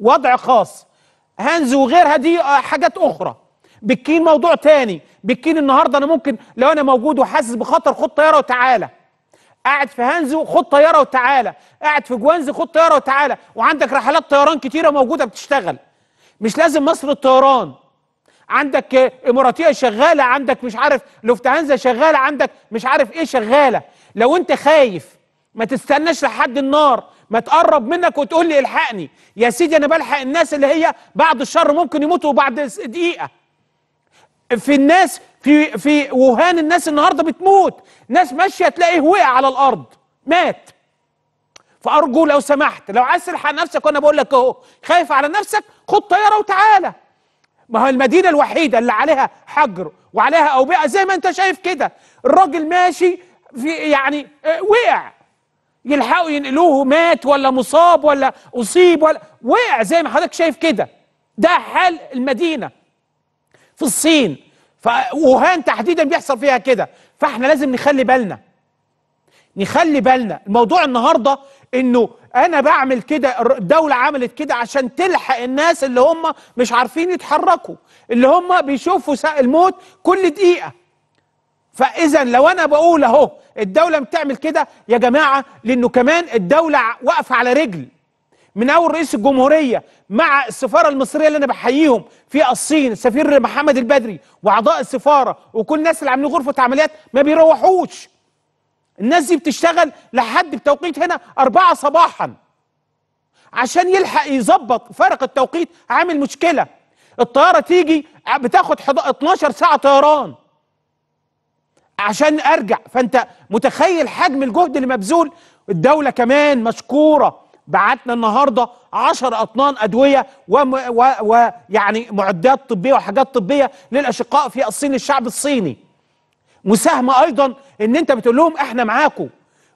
وضع خاص هانز وغيرها آه، دي حاجات اخرى بكين موضوع تاني بكين النهارده انا ممكن لو انا موجود وحاسس بخطر خد طياره وتعالى قاعد في هانزو خد طياره وتعالى قاعد في جوانزي خد طياره وتعالى وعندك رحلات طيران كتيره موجوده بتشتغل مش لازم مصر الطيران عندك اماراتيه شغاله عندك مش عارف لوفتهانزا شغاله عندك مش عارف ايه شغاله لو انت خايف ما تستناش لحد النار ما تقرب منك وتقول لي الحقني يا سيدي انا بلحق الناس اللي هي بعد الشر ممكن يموتوا بعد دقيقه في الناس في في وهان الناس النهارده بتموت ناس ماشيه تلاقيه وقع على الارض مات فارجو لو سمحت لو عايز تلحق نفسك وانا بقول لك اهو خايف على نفسك خد طياره وتعالى ما هو المدينه الوحيده اللي عليها حجر وعليها اوبئه زي ما انت شايف كده الراجل ماشي في يعني آه، وقع يلحقوا ينقلوه مات ولا مصاب ولا اصيب ولا وقع زي ما حضرتك شايف كده ده حال المدينه في الصين فوهان تحديدا بيحصل فيها كده فاحنا لازم نخلي بالنا نخلي بالنا الموضوع النهارده انه انا بعمل كده الدوله عملت كده عشان تلحق الناس اللي هم مش عارفين يتحركوا اللي هم بيشوفوا الموت كل دقيقه فاذا لو انا بقول اهو الدوله بتعمل كده يا جماعه لانه كمان الدوله واقفه على رجل من اول رئيس الجمهوريه مع السفاره المصريه اللي انا بحييهم في الصين السفير محمد البدري واعضاء السفاره وكل الناس اللي عاملين غرفه عمليات ما بيروحوش الناس دي بتشتغل لحد بتوقيت هنا أربعة صباحا عشان يلحق يظبط فرق التوقيت عامل مشكله الطياره تيجي بتاخد 12 ساعه طيران عشان ارجع فانت متخيل حجم الجهد اللي مبذول الدوله كمان مشكوره بعتنا النهارده 10 اطنان ادويه ويعني معدات طبيه وحاجات طبيه للاشقاء في الصين للشعب الصيني مساهمه ايضا ان انت بتقول لهم احنا معاكم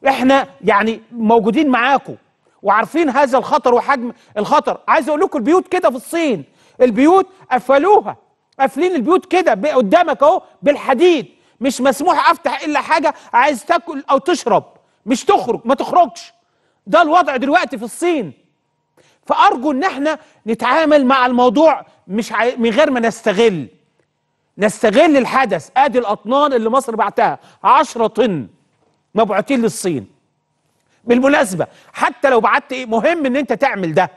احنا يعني موجودين معاكم وعارفين هذا الخطر وحجم الخطر عايز اقول لكم البيوت كده في الصين البيوت قفلوها قافلين البيوت كده قدامك اهو بالحديد مش مسموح افتح الا حاجه عايز تاكل او تشرب مش تخرج ما تخرجش ده الوضع دلوقتي في الصين فارجو ان احنا نتعامل مع الموضوع مش عاي... من غير ما نستغل نستغل الحدث ادي الاطنان اللي مصر بعتها 10 طن مبعوتين للصين بالمناسبه حتى لو بعت ايه مهم ان انت تعمل ده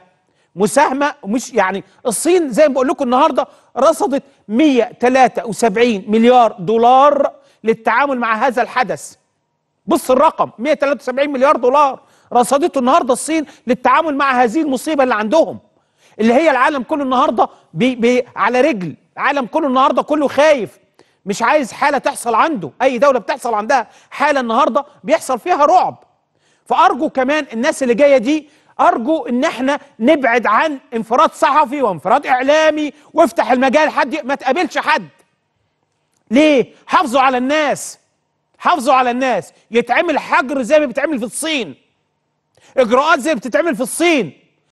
مساهمه مش يعني الصين زي ما بقول لكم النهارده رصدت 173 مليار دولار للتعامل مع هذا الحدث بص الرقم 173 مليار دولار رصدته النهارده الصين للتعامل مع هذه المصيبه اللي عندهم اللي هي العالم كله النهارده بي بي على رجل العالم كله النهارده كله خايف مش عايز حاله تحصل عنده اي دوله بتحصل عندها حاله النهارده بيحصل فيها رعب فارجو كمان الناس اللي جايه دي ارجو ان احنا نبعد عن انفراد صحفي وانفراد اعلامي وافتح المجال حد ما تقابلش حد ليه حافظوا على الناس حافظوا على الناس يتعمل حجر زي ما بيتعمل في الصين اجراءات زي ما بتتعمل في الصين